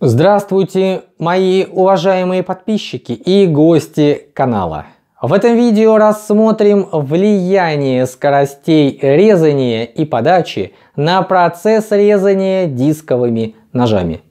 Здравствуйте, мои уважаемые подписчики и гости канала. В этом видео рассмотрим влияние скоростей резания и подачи на процесс резания дисковыми ножами.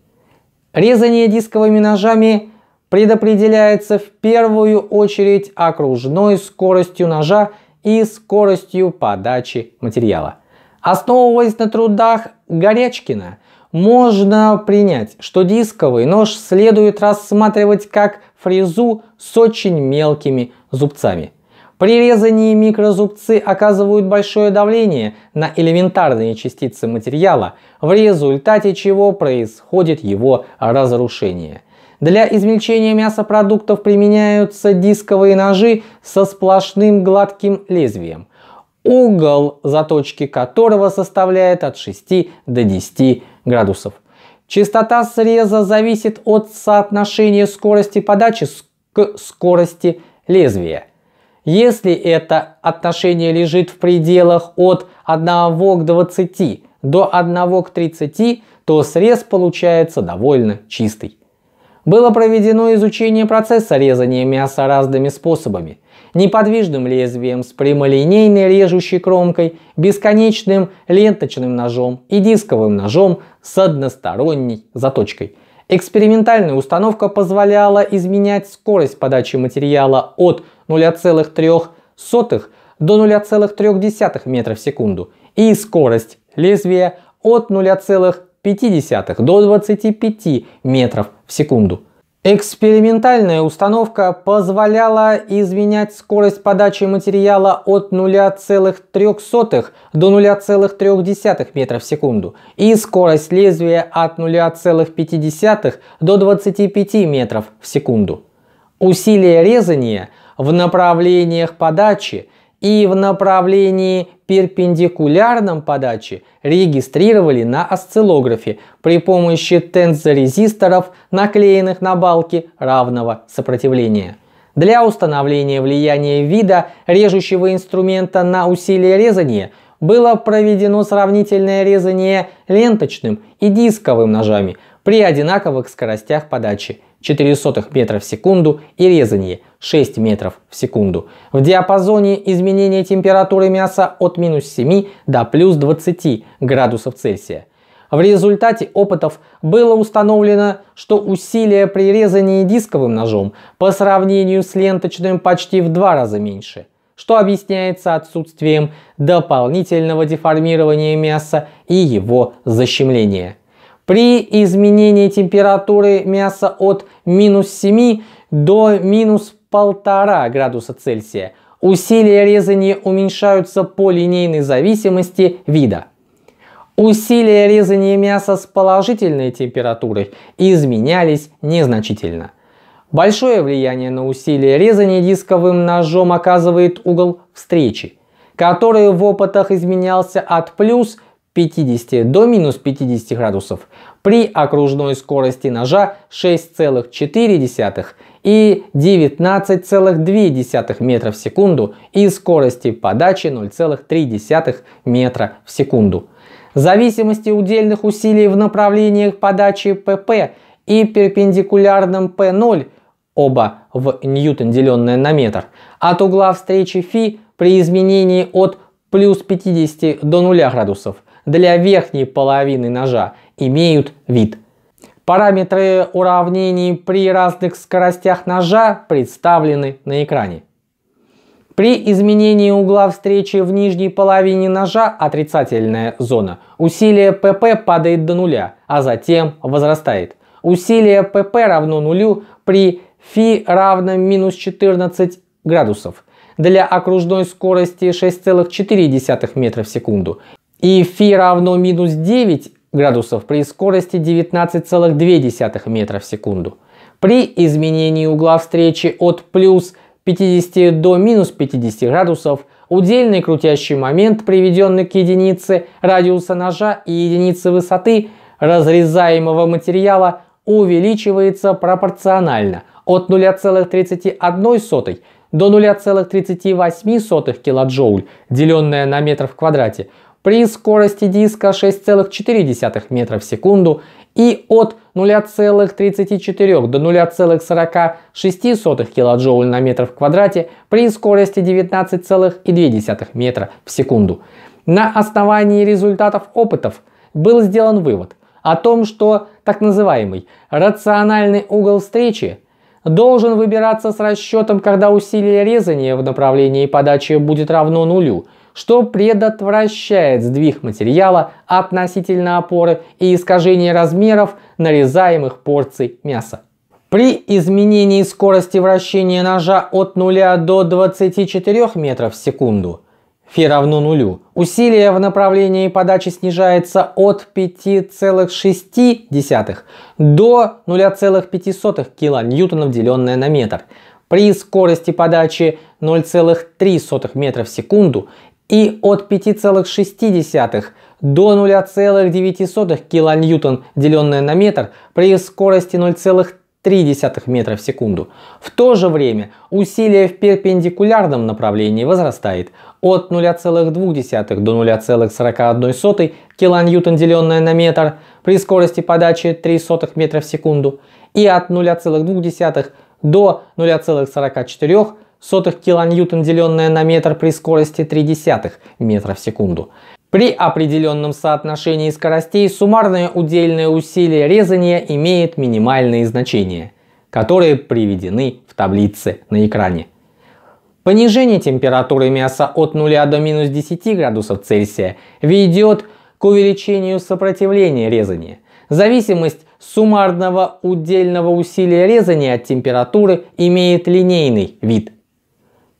Резание дисковыми ножами предопределяется в первую очередь окружной скоростью ножа и скоростью подачи материала. Основываясь на трудах Горячкина – можно принять, что дисковый нож следует рассматривать как фрезу с очень мелкими зубцами. При резании микрозубцы оказывают большое давление на элементарные частицы материала, в результате чего происходит его разрушение. Для измельчения мясопродуктов применяются дисковые ножи со сплошным гладким лезвием угол заточки которого составляет от 6 до 10 градусов. Частота среза зависит от соотношения скорости подачи к скорости лезвия. Если это отношение лежит в пределах от 1 к 20 до 1 к 30, то срез получается довольно чистый. Было проведено изучение процесса резания мяса разными способами – неподвижным лезвием с прямолинейной режущей кромкой, бесконечным ленточным ножом и дисковым ножом с односторонней заточкой. Экспериментальная установка позволяла изменять скорость подачи материала от 0,3 до 0,3 метра в секунду и скорость лезвия от 0,5 до 25 метров в секунду. Экспериментальная установка позволяла изменять скорость подачи материала от 0,03 до 0,3 метров в секунду и скорость лезвия от 0,5 до 25 метров в секунду. Усилие резания в направлениях подачи – и в направлении перпендикулярном подаче регистрировали на осциллографе при помощи тензорезисторов, наклеенных на балки равного сопротивления. Для установления влияния вида режущего инструмента на усилие резания было проведено сравнительное резание ленточным и дисковым ножами при одинаковых скоростях подачи – 0,4 метра в секунду и резание 6 метров в секунду. В диапазоне изменения температуры мяса от минус 7 до плюс 20 градусов Цельсия. В результате опытов было установлено, что усилие при резании дисковым ножом по сравнению с ленточным почти в два раза меньше, что объясняется отсутствием дополнительного деформирования мяса и его защемления. При изменении температуры мяса от минус 7 до минус 1,5 градуса Цельсия усилия резания уменьшаются по линейной зависимости вида. Усилия резания мяса с положительной температурой изменялись незначительно. Большое влияние на усилие резания дисковым ножом оказывает угол встречи, который в опытах изменялся от плюс 50 до минус 50 градусов при окружной скорости ножа 6,4 и 19,2 метра в секунду и скорости подачи 0,3 метра в секунду. Зависимости удельных усилий в направлениях подачи пп и перпендикулярном п 0 оба в ньютон деленное на метр от угла встречи φ при изменении от плюс 50 до 0 градусов – для верхней половины ножа имеют вид. Параметры уравнений при разных скоростях ножа представлены на экране. При изменении угла встречи в нижней половине ножа отрицательная зона. Усилие ПП падает до нуля, а затем возрастает. Усилие ПП равно нулю при φ равно минус 14 градусов для окружной скорости 6,4 метра в секунду и фи равно минус 9 градусов при скорости 19,2 метра в секунду. При изменении угла встречи от плюс 50 до минус 50 градусов удельный крутящий момент, приведенный к единице радиуса ножа и единице высоты разрезаемого материала, увеличивается пропорционально от 0,31 до 0,38 килоджоуль, деленное на метр в квадрате – при скорости диска 6,4 метра в секунду и от 0,34 до 0,46 кДж на метр в квадрате при скорости 19,2 метра в секунду. На основании результатов опытов был сделан вывод о том, что так называемый рациональный угол встречи должен выбираться с расчетом, когда усилие резания в направлении подачи будет равно нулю – что предотвращает сдвиг материала относительно опоры и искажение размеров нарезаемых порций мяса. При изменении скорости вращения ножа от 0 до 24 метров в секунду φ равно нулю. Усилие в направлении подачи снижается от 5,6 до 0,5 килоньютонов, деленное на метр. При скорости подачи 0,3 метра в секунду и от 5,6 до 0,9 килоньютон, деленное на метр, при скорости 0,3 метра в секунду. В то же время усилие в перпендикулярном направлении возрастает от 0,2 до 0,41 килоньютон, деленное на метр, при скорости подачи 0,03 метра в секунду, и от 0,2 до 0,44 сотых килоньютон, деленное на метр при скорости десятых метра в секунду. При определенном соотношении скоростей суммарное удельное усилие резания имеет минимальные значения, которые приведены в таблице на экране. Понижение температуры мяса от 0 до минус 10 градусов Цельсия ведет к увеличению сопротивления резания. Зависимость суммарного удельного усилия резания от температуры имеет линейный вид,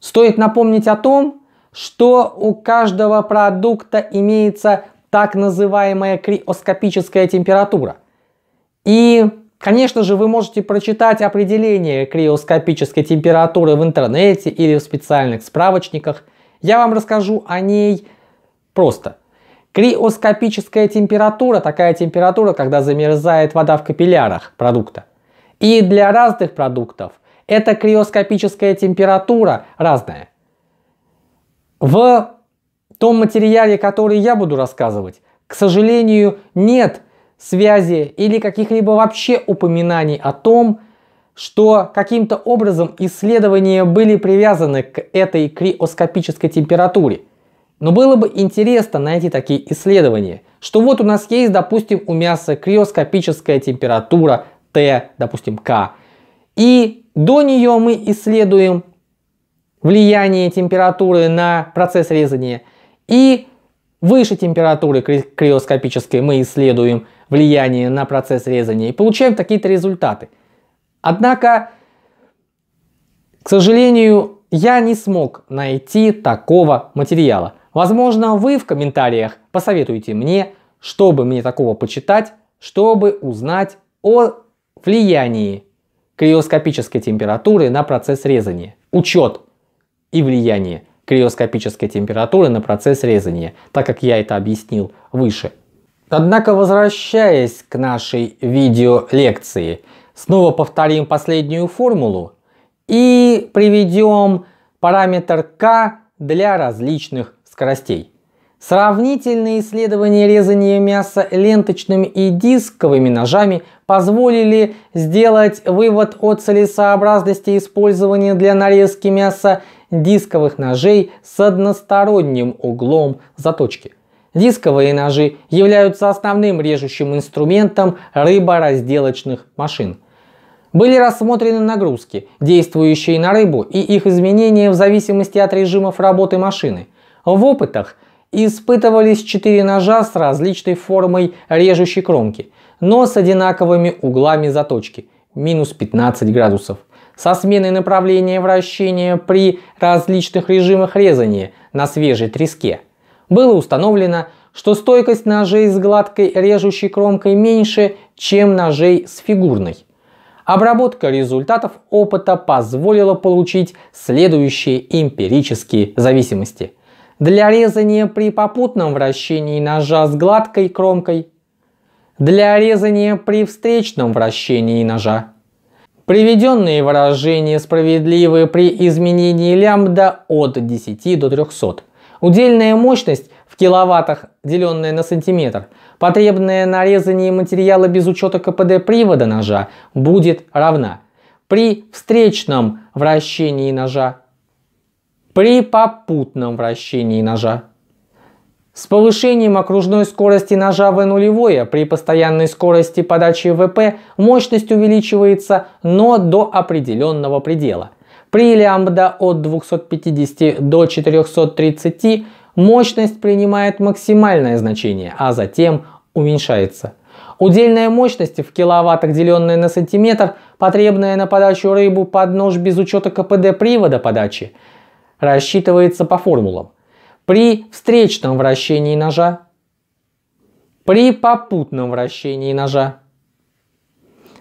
Стоит напомнить о том, что у каждого продукта имеется так называемая криоскопическая температура. И, конечно же, вы можете прочитать определение криоскопической температуры в интернете или в специальных справочниках. Я вам расскажу о ней просто. Криоскопическая температура – такая температура, когда замерзает вода в капиллярах продукта. И для разных продуктов это криоскопическая температура разная. В том материале, который я буду рассказывать, к сожалению, нет связи или каких-либо вообще упоминаний о том, что каким-то образом исследования были привязаны к этой криоскопической температуре. Но было бы интересно найти такие исследования, что вот у нас есть, допустим, у мяса криоскопическая температура Т, допустим, К, и до нее мы исследуем влияние температуры на процесс резания. И выше температуры криоскопической мы исследуем влияние на процесс резания и получаем какие-то результаты. Однако, к сожалению, я не смог найти такого материала. Возможно, вы в комментариях посоветуете мне, чтобы мне такого почитать, чтобы узнать о влиянии криоскопической температуры на процесс резания, учет и влияние криоскопической температуры на процесс резания, так как я это объяснил выше. Однако, возвращаясь к нашей видеолекции, снова повторим последнюю формулу и приведем параметр k для различных скоростей. Сравнительные исследования резания мяса ленточными и дисковыми ножами позволили сделать вывод о целесообразности использования для нарезки мяса дисковых ножей с односторонним углом заточки. Дисковые ножи являются основным режущим инструментом рыборазделочных машин. Были рассмотрены нагрузки, действующие на рыбу и их изменения в зависимости от режимов работы машины. В опытах Испытывались четыре ножа с различной формой режущей кромки, но с одинаковыми углами заточки – минус 15 градусов. Со сменой направления вращения при различных режимах резания на свежей треске. Было установлено, что стойкость ножей с гладкой режущей кромкой меньше, чем ножей с фигурной. Обработка результатов опыта позволила получить следующие эмпирические зависимости – для резания при попутном вращении ножа с гладкой кромкой, для резания при встречном вращении ножа. Приведенные выражения справедливы при изменении лямбда от 10 до 300. Удельная мощность в киловаттах, деленная на сантиметр, потребная на резание материала без учета КПД привода ножа, будет равна при встречном вращении ножа при попутном вращении ножа. С повышением окружной скорости ножа В нулевое при постоянной скорости подачи ВП мощность увеличивается, но до определенного предела. При лямбда от 250 до 430 мощность принимает максимальное значение, а затем уменьшается. Удельная мощность в киловаттах, деленная на сантиметр, потребная на подачу рыбу под нож без учета КПД привода подачи – рассчитывается по формулам. При встречном вращении ножа, при попутном вращении ножа.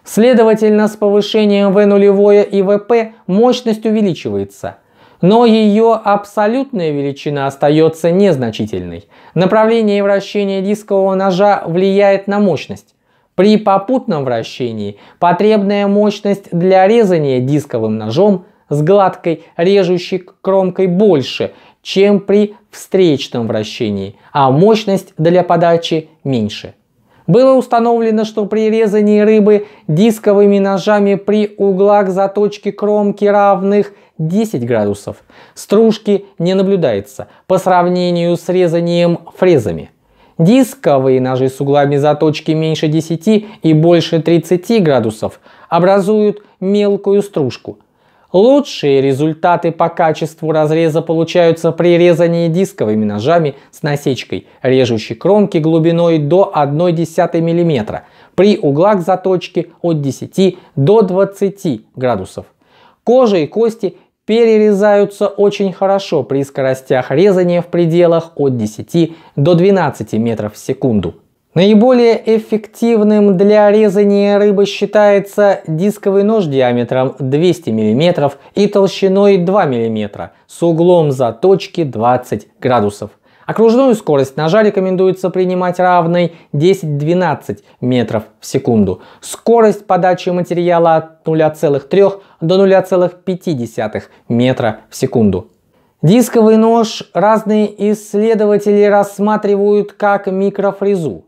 Следовательно, с повышением V нулевое и ВП мощность увеличивается, но ее абсолютная величина остается незначительной. Направление вращения дискового ножа влияет на мощность. При попутном вращении потребная мощность для резания дисковым ножом с гладкой режущей кромкой больше, чем при встречном вращении, а мощность для подачи меньше. Было установлено, что при резании рыбы дисковыми ножами при углах заточки кромки равных 10 градусов стружки не наблюдается по сравнению с резанием фрезами. Дисковые ножи с углами заточки меньше 10 и больше 30 градусов образуют мелкую стружку, Лучшие результаты по качеству разреза получаются при резании дисковыми ножами с насечкой, режущей кромки глубиной до 0,1 мм, при углах заточки от 10 до 20 градусов. Кожа и кости перерезаются очень хорошо при скоростях резания в пределах от 10 до 12 метров в секунду. Наиболее эффективным для резания рыбы считается дисковый нож диаметром 200 мм и толщиной 2 мм с углом заточки 20 градусов. Окружную скорость ножа рекомендуется принимать равной 10-12 метров в секунду. Скорость подачи материала от 0,3 до 0,5 метра в секунду. Дисковый нож разные исследователи рассматривают как микрофрезу.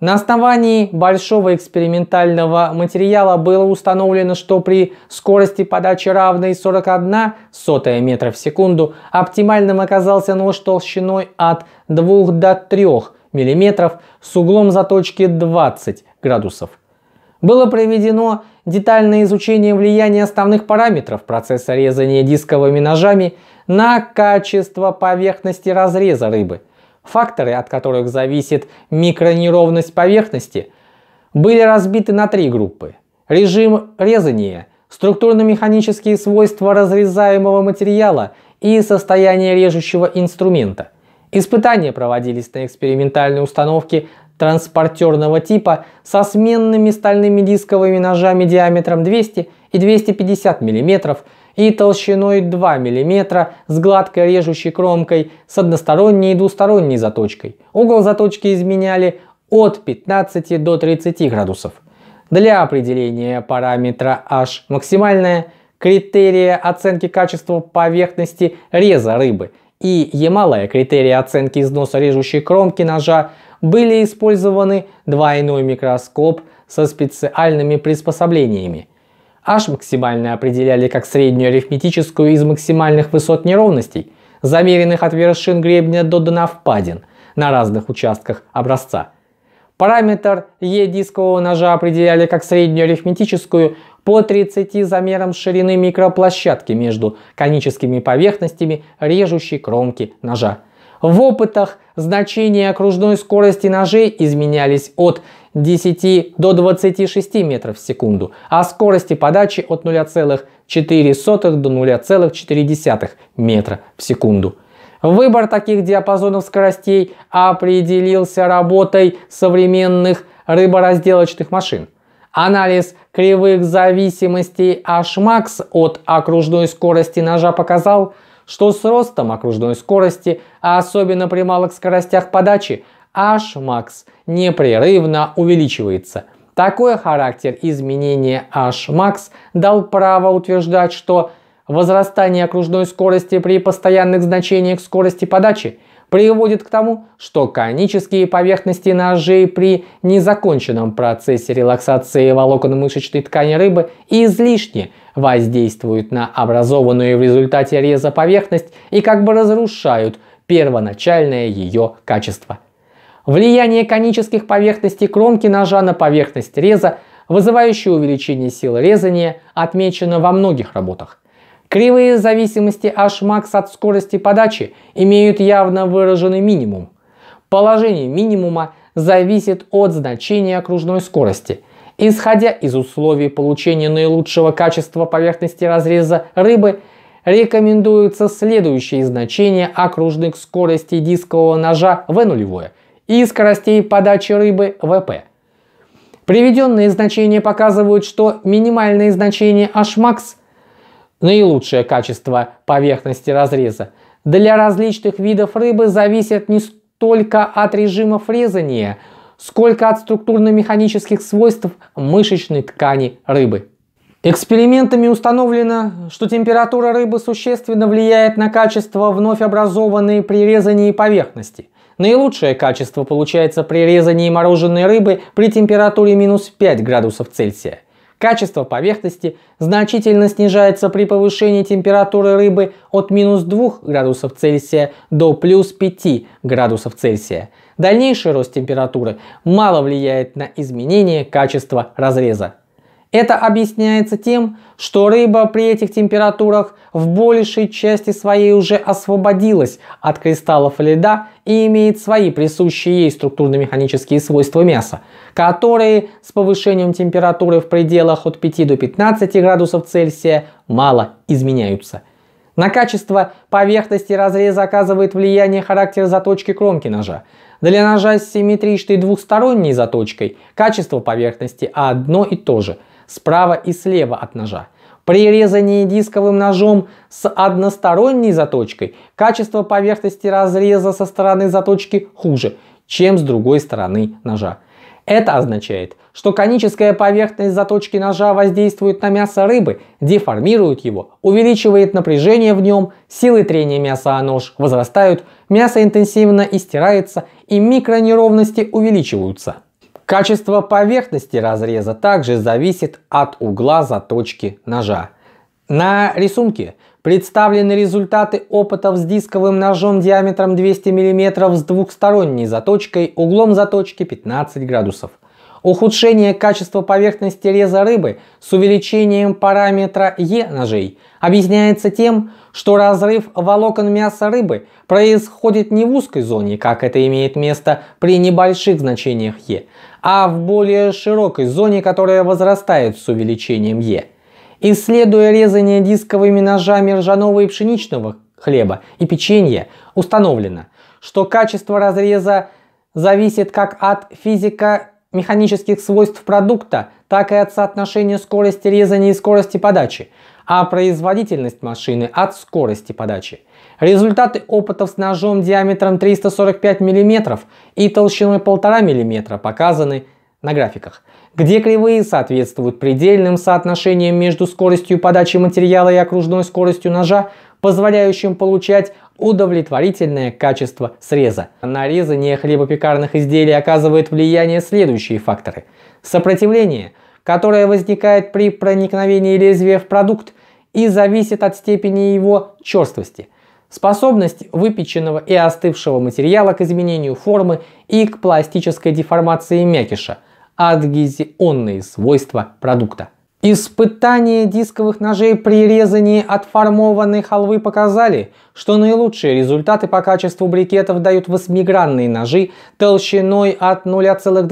На основании большого экспериментального материала было установлено, что при скорости подачи равной 41 сотая метра в секунду оптимальным оказался нож толщиной от 2 до 3 мм с углом заточки 20 градусов. Было проведено детальное изучение влияния основных параметров процесса резания дисковыми ножами на качество поверхности разреза рыбы – факторы, от которых зависит микронеровность поверхности, были разбиты на три группы. Режим резания, структурно-механические свойства разрезаемого материала и состояние режущего инструмента. Испытания проводились на экспериментальной установке транспортерного типа со сменными стальными дисковыми ножами диаметром 200 и 250 мм и толщиной 2 мм с гладкой режущей кромкой с односторонней и двусторонней заточкой. Угол заточки изменяли от 15 до 30 градусов. Для определения параметра H максимальная критерия оценки качества поверхности реза рыбы и Ямалая критерии оценки износа режущей кромки ножа были использованы двойной микроскоп со специальными приспособлениями – h максимальное определяли как среднюю арифметическую из максимальных высот неровностей, замеренных от вершин гребня до дна впадин на разных участках образца. Параметр E дискового ножа определяли как среднюю арифметическую по 30 замерам ширины микроплощадки между коническими поверхностями режущей кромки ножа. В опытах значения окружной скорости ножей изменялись от 10 до 26 метров в секунду, а скорости подачи от 0,4 до 0,4 метра в секунду. Выбор таких диапазонов скоростей определился работой современных рыборазделочных машин. Анализ кривых зависимостей HMAX от окружной скорости ножа показал, что с ростом окружной скорости, а особенно при малых скоростях подачи, HMAX непрерывно увеличивается. Такой характер изменения Hmax дал право утверждать, что возрастание окружной скорости при постоянных значениях скорости подачи приводит к тому, что конические поверхности ножей при незаконченном процессе релаксации волокон-мышечной ткани рыбы излишне воздействуют на образованную в результате реза поверхность и как бы разрушают первоначальное ее качество – влияние конических поверхностей кромки ножа на поверхность реза, вызывающее увеличение силы резания, отмечено во многих работах. Кривые зависимости Hmax от скорости подачи имеют явно выраженный минимум. Положение минимума зависит от значения окружной скорости. Исходя из условий получения наилучшего качества поверхности разреза рыбы, рекомендуются следующие значения окружных скоростей дискового ножа в нулевое и скоростей подачи рыбы ВП. Приведенные значения показывают, что минимальное значение HMAX – наилучшее качество поверхности разреза – для различных видов рыбы зависит не столько от режима фрезания, сколько от структурно-механических свойств мышечной ткани рыбы. Экспериментами установлено, что температура рыбы существенно влияет на качество вновь образованной при резании поверхности – Наилучшее качество получается при резании мороженой рыбы при температуре минус 5 градусов Цельсия. Качество поверхности значительно снижается при повышении температуры рыбы от минус 2 градусов Цельсия до плюс 5 градусов Цельсия. Дальнейший рост температуры мало влияет на изменение качества разреза. Это объясняется тем, что рыба при этих температурах в большей части своей уже освободилась от кристаллов льда и имеет свои присущие ей структурно-механические свойства мяса, которые с повышением температуры в пределах от 5 до 15 градусов Цельсия мало изменяются. На качество поверхности разреза оказывает влияние характер заточки кромки ножа. Для ножа с симметричной двухсторонней заточкой качество поверхности одно и то же – справа и слева от ножа. При резании дисковым ножом с односторонней заточкой качество поверхности разреза со стороны заточки хуже, чем с другой стороны ножа. Это означает, что коническая поверхность заточки ножа воздействует на мясо рыбы, деформирует его, увеличивает напряжение в нем, силы трения мяса о нож возрастают, мясо интенсивно истирается и микронеровности увеличиваются. Качество поверхности разреза также зависит от угла заточки ножа. На рисунке представлены результаты опытов с дисковым ножом диаметром 200 мм с двухсторонней заточкой, углом заточки 15 градусов. Ухудшение качества поверхности реза рыбы с увеличением параметра Е ножей объясняется тем, что разрыв волокон мяса рыбы происходит не в узкой зоне, как это имеет место при небольших значениях Е, а в более широкой зоне, которая возрастает с увеличением Е. Исследуя резание дисковыми ножами ржаного и пшеничного хлеба и печенья, установлено, что качество разреза зависит как от физика механических свойств продукта, так и от соотношения скорости резания и скорости подачи, а производительность машины от скорости подачи. Результаты опытов с ножом диаметром 345 мм и толщиной 1,5 мм показаны на графиках, где кривые соответствуют предельным соотношениям между скоростью подачи материала и окружной скоростью ножа, позволяющим получать удовлетворительное качество среза. На резание хлебопекарных изделий оказывают влияние следующие факторы. Сопротивление, которое возникает при проникновении лезвия в продукт и зависит от степени его черствости. Способность выпеченного и остывшего материала к изменению формы и к пластической деформации мякиша. Адгезионные свойства продукта. Испытания дисковых ножей при резании отформованной халвы показали, что наилучшие результаты по качеству брикетов дают восьмигранные ножи толщиной от 0,2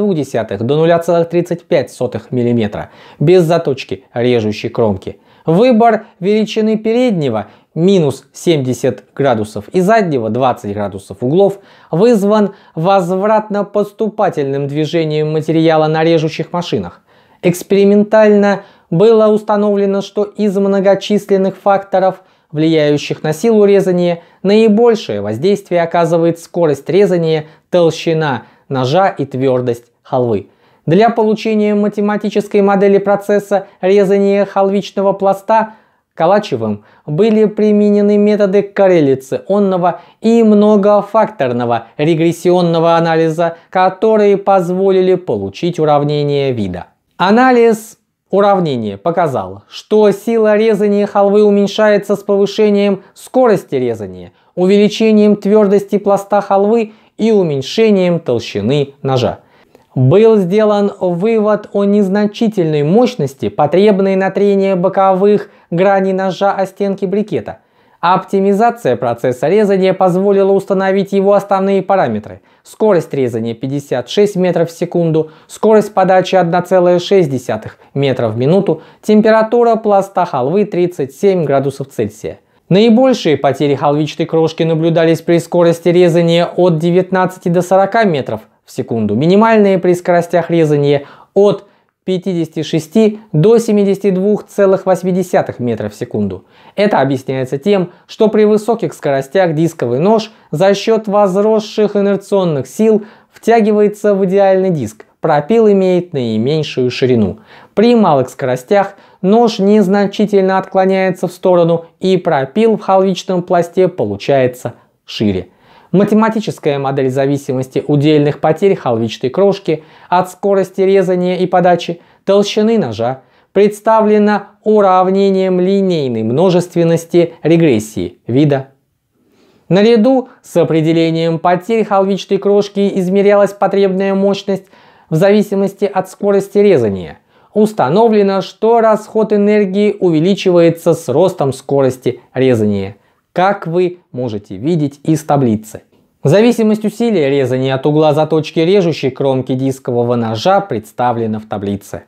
до 0,35 мм, без заточки режущей кромки. Выбор величины переднего минус 70 градусов и заднего 20 градусов углов вызван возвратно-поступательным движением материала на режущих машинах. Экспериментально было установлено, что из многочисленных факторов, влияющих на силу резания, наибольшее воздействие оказывает скорость резания, толщина ножа и твердость халвы. Для получения математической модели процесса резания халвичного пласта Калачевым были применены методы корреляционного и многофакторного регрессионного анализа, которые позволили получить уравнение вида. Анализ Уравнение показало, что сила резания халвы уменьшается с повышением скорости резания, увеличением твердости пласта халвы и уменьшением толщины ножа. Был сделан вывод о незначительной мощности, потребной на трение боковых граней ножа о стенки брикета – оптимизация процесса резания позволила установить его основные параметры. Скорость резания 56 метров в секунду, скорость подачи 1,6 метра в минуту, температура пласта халвы 37 градусов Цельсия. Наибольшие потери халвичной крошки наблюдались при скорости резания от 19 до 40 метров в секунду, минимальные при скоростях резания от 56 до 72,8 метров в секунду. Это объясняется тем, что при высоких скоростях дисковый нож за счет возросших инерционных сил втягивается в идеальный диск. Пропил имеет наименьшую ширину. При малых скоростях нож незначительно отклоняется в сторону и пропил в халвичном пласте получается шире. Математическая модель зависимости удельных потерь халвичной крошки от скорости резания и подачи толщины ножа представлена уравнением линейной множественности регрессии вида. Наряду с определением потерь халвичной крошки измерялась потребная мощность в зависимости от скорости резания. Установлено, что расход энергии увеличивается с ростом скорости резания, как вы можете видеть из таблицы. Зависимость усилия резания от угла заточки режущей кромки дискового ножа представлена в таблице.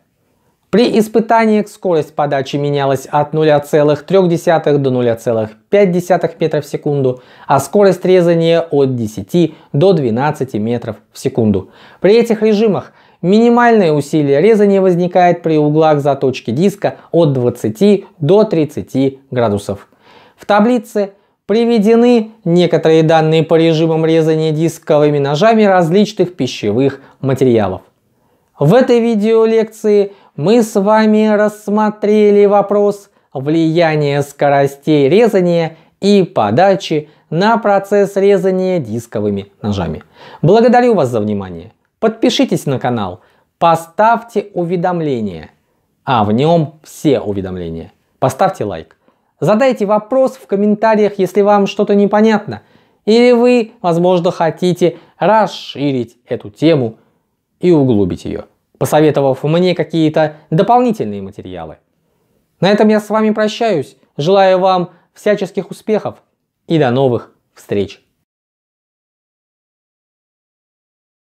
При испытаниях скорость подачи менялась от 0,3 до 0,5 метров в секунду, а скорость резания от 10 до 12 метров в секунду. При этих режимах минимальное усилие резания возникает при углах заточки диска от 20 до 30 градусов. В таблице Приведены некоторые данные по режимам резания дисковыми ножами различных пищевых материалов. В этой видеолекции мы с вами рассмотрели вопрос влияния скоростей резания и подачи на процесс резания дисковыми ножами. Благодарю вас за внимание. Подпишитесь на канал, поставьте уведомления, а в нем все уведомления. Поставьте лайк. Задайте вопрос в комментариях, если вам что-то непонятно. Или вы, возможно, хотите расширить эту тему и углубить ее, посоветовав мне какие-то дополнительные материалы. На этом я с вами прощаюсь. Желаю вам всяческих успехов и до новых встреч!